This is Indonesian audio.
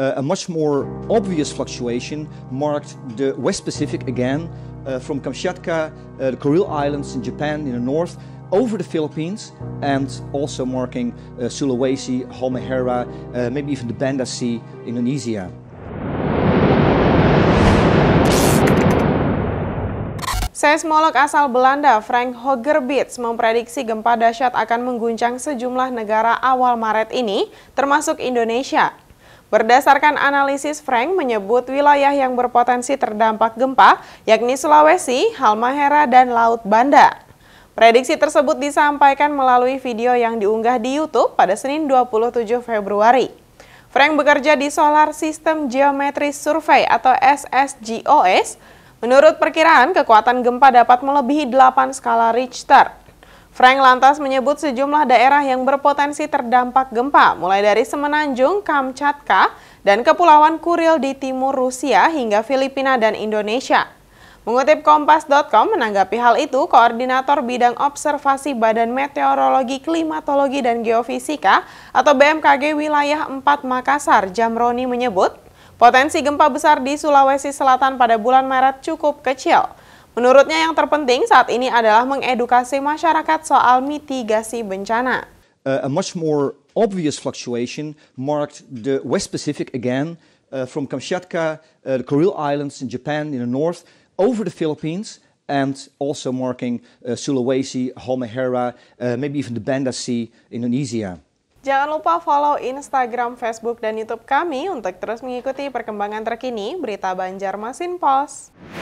Uh, a much more obvious fluctuation marked the West Pacific again, uh, from Kamchatka, uh, the Kuril Islands in Japan in the north, over the Philippines, and also marking uh, Sulawesi, Halmahera, uh, maybe even the Banda Sea, Indonesia. Seismolog asal Belanda Frank Hogerbits memprediksi gempa dahsyat akan mengguncang sejumlah negara awal Maret ini, termasuk Indonesia. Berdasarkan analisis Frank menyebut wilayah yang berpotensi terdampak gempa yakni Sulawesi, Halmahera, dan Laut Banda. Prediksi tersebut disampaikan melalui video yang diunggah di YouTube pada Senin 27 Februari. Frank bekerja di Solar System Geometry Survey atau SSGOS. Menurut perkiraan, kekuatan gempa dapat melebihi 8 skala Richter. Frank lantas menyebut sejumlah daerah yang berpotensi terdampak gempa, mulai dari Semenanjung, Kamchatka, dan Kepulauan Kuril di timur Rusia hingga Filipina dan Indonesia. Mengutip Kompas.com, menanggapi hal itu, Koordinator Bidang Observasi Badan Meteorologi, Klimatologi, dan Geofisika atau BMKG Wilayah 4 Makassar, Jamroni menyebut, potensi gempa besar di Sulawesi Selatan pada bulan Maret cukup kecil. Menurutnya yang terpenting saat ini adalah mengedukasi masyarakat soal mitigasi bencana. Uh, a much more obvious fluctuation marked the West Pacific again uh, from Kamchatka, uh, the Kuril Islands in Japan in the north, over the Philippines and also marking uh, Sulawesi, Halmahera, uh, maybe even the Banda Sea, Indonesia. Jangan lupa follow Instagram, Facebook, dan YouTube kami untuk terus mengikuti perkembangan terkini berita Banjarmasin Post.